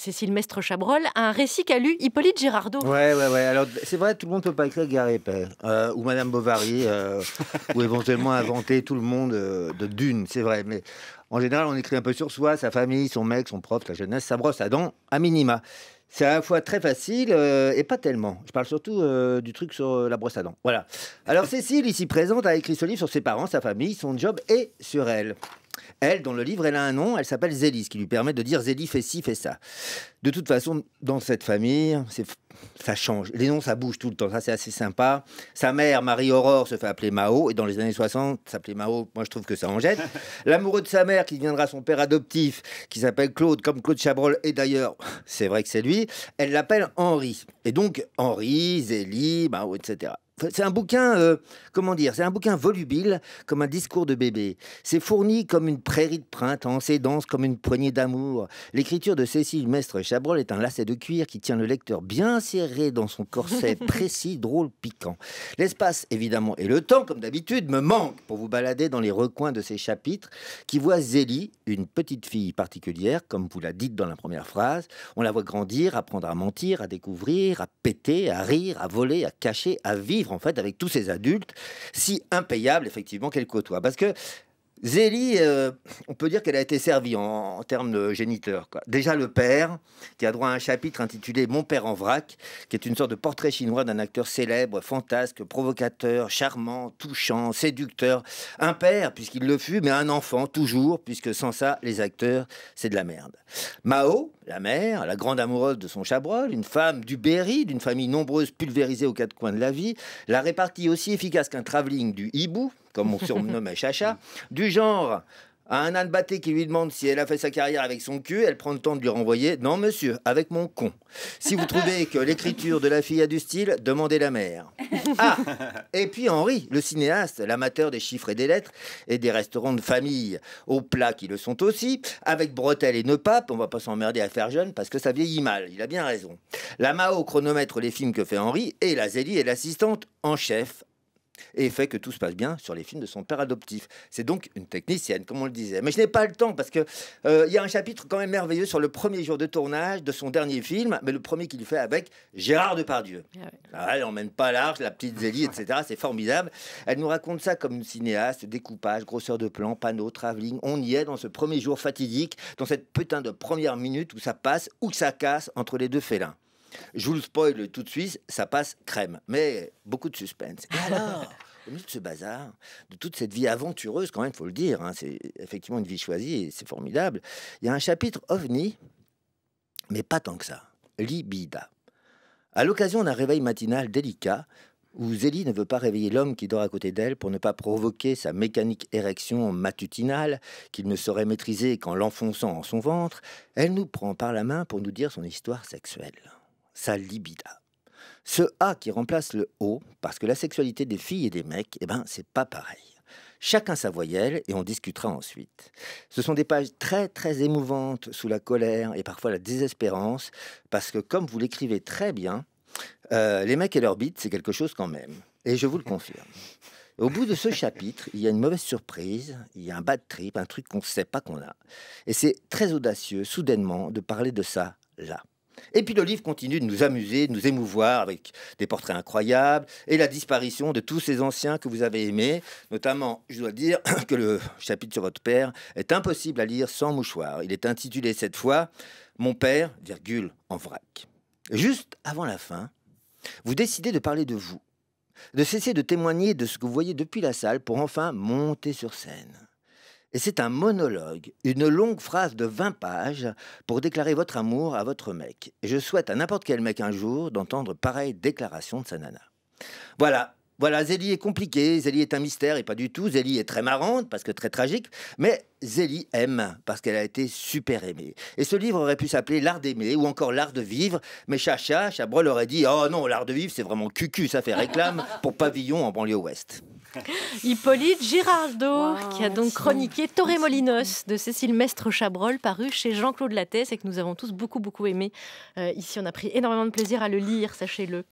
Cécile Mestre Chabrol, a un récit qu'a lu Hippolyte Girardot. Ouais, ouais, ouais. Alors, c'est vrai, tout le monde ne peut pas écrire Gary euh, ou Madame Bovary, euh, ou éventuellement inventer tout le monde euh, de d'une, c'est vrai. Mais en général, on écrit un peu sur soi, sa famille, son mec, son prof, sa jeunesse, sa brosse à dents, à minima. C'est à la fois très facile et pas tellement. Je parle surtout du truc sur la brosse à dents. Voilà. Alors Cécile, ici présente, a écrit ce livre sur ses parents, sa famille, son job et sur elle. Elle, dans le livre, elle a un nom, elle s'appelle Zélie, ce qui lui permet de dire Zélie fait ci, fait ça. De toute façon, dans cette famille, ça change. Les noms, ça bouge tout le temps, ça c'est assez sympa. Sa mère, Marie-Aurore, se fait appeler Mao, et dans les années 60, s'appelait Mao, moi je trouve que ça en jette. L'amoureux de sa mère, qui deviendra son père adoptif, qui s'appelle Claude, comme Claude Chabrol, et d'ailleurs, c'est vrai que c'est lui, elle l'appelle Henri. Et donc, Henri, Zélie, Mao, etc. C'est un bouquin, euh, comment dire, c'est un bouquin volubile, comme un discours de bébé. C'est fourni comme une prairie de printemps, c'est dense comme une poignée d'amour. L'écriture de Cécile Mestre-Chabrol est un lacet de cuir qui tient le lecteur bien serré dans son corset précis, drôle, piquant. L'espace, évidemment, et le temps, comme d'habitude, me manquent pour vous balader dans les recoins de ces chapitres qui voient Zélie, une petite fille particulière, comme vous la dites dans la première phrase. On la voit grandir, apprendre à mentir, à découvrir, à péter, à rire, à voler, à cacher, à vivre en fait avec tous ces adultes si impayables effectivement qu'elle côtoie. Parce que Zélie, euh, on peut dire qu'elle a été servie en, termes de géniteur. Déjà le père, qui a droit à un chapitre intitulé Mon père en vrac, qui est une sorte de portrait chinois d'un acteur célèbre, fantasque, provocateur, charmant, touchant, séducteur. Un père, puisqu'il le fut, mais un enfant, toujours, puisque sans ça, les acteurs, c'est de la merde. Mao, la mère, la grande amoureuse de son Chabrol, une femme du Berry, d'une famille nombreuse pulvérisée aux quatre coins de la vie, l'a répartie aussi efficace qu'un travelling du hibou, comme on surnomme Chacha, du genre à un âne batté qui lui demande si elle a fait sa carrière avec son cul, elle prend le temps de lui renvoyer Non, monsieur, avec mon con. Si vous trouvez que l'écriture de la fille a du style, demandez la mère. Ah Et puis Henri, le cinéaste, l'amateur des chiffres et des lettres et des restaurants de famille, aux plats qui le sont aussi, avec bretelles et nœuds papes, on va pas s'emmerder à faire jeune parce que ça vieillit mal, il a bien raison. La Mao chronomètre les films que fait Henri et la Zélie est l'assistante en chef et fait que tout se passe bien sur les films de son père adoptif. C'est donc une technicienne, comme on le disait. Mais je n'ai pas le temps parce que euh, il y a un chapitre quand même merveilleux sur le premier jour de tournage de son dernier film, mais le premier qu'il fait avec Gérard Depardieu. Ah ah, elle n'emmène pas large, la petite Zélie, etc. C'est formidable. Elle nous raconte ça comme une cinéaste, découpage, grosseur de plan, panneau, travelling. On y est dans ce premier jour fatidique, dans cette putain de première minute où ça passe, ou ça casse entre les deux félins. Je vous le spoil tout de suite, ça passe crème, mais beaucoup de suspense. Et ah. alors au milieu de ce bazar, de toute cette vie aventureuse, quand même, il faut le dire, hein, c'est effectivement une vie choisie et c'est formidable, il y a un chapitre ovni, mais pas tant que ça, Libida. À l'occasion d'un réveil matinal délicat, où Zélie ne veut pas réveiller l'homme qui dort à côté d'elle pour ne pas provoquer sa mécanique érection matutinale qu'il ne saurait maîtriser qu'en l'enfonçant en son ventre, elle nous prend par la main pour nous dire son histoire sexuelle sa libida. Ce A qui remplace le O, parce que la sexualité des filles et des mecs, eh ben, c'est pas pareil. Chacun sa voyelle et on discutera ensuite. Ce sont des pages très très émouvantes sous la colère et parfois la désespérance, parce que comme vous l'écrivez très bien, euh, les mecs et leur bite, c'est quelque chose quand même. Et je vous le confirme. Au bout de ce chapitre, il y a une mauvaise surprise, il y a un bad trip, un truc qu'on ne sait pas qu'on a. Et c'est très audacieux, soudainement, de parler de ça là. Et puis le livre continue de nous amuser, de nous émouvoir avec des portraits incroyables et la disparition de tous ces anciens que vous avez aimés. Notamment, je dois dire que le chapitre sur votre père est impossible à lire sans mouchoir. Il est intitulé cette fois Mon père, virgule, en vrac. Juste avant la fin, vous décidez de parler de vous, de cesser de témoigner de ce que vous voyez depuis la salle pour enfin monter sur scène. Et c'est un monologue, une longue phrase de 20 pages pour déclarer votre amour à votre mec. Et je souhaite à n'importe quel mec un jour d'entendre pareille déclaration de sa nana. Voilà, voilà, Zélie est compliquée, Zélie est un mystère et pas du tout. Zélie est très marrante parce que très tragique, mais Zélie aime parce qu'elle a été super aimée. Et ce livre aurait pu s'appeler L'art d'aimer ou encore L'art de vivre, mais Chacha, Chabrol aurait dit Oh non, l'art de vivre, c'est vraiment cucu, ça fait réclame pour pavillon en banlieue ouest. Hippolyte Girardot, qui a donc chroniqué Torremolinos de Cécile Mestre-Chabrol, paru chez Jean-Claude Lattès et que nous avons tous beaucoup, beaucoup aimé. Euh, ici, on a pris énormément de plaisir à le lire, sachez-le.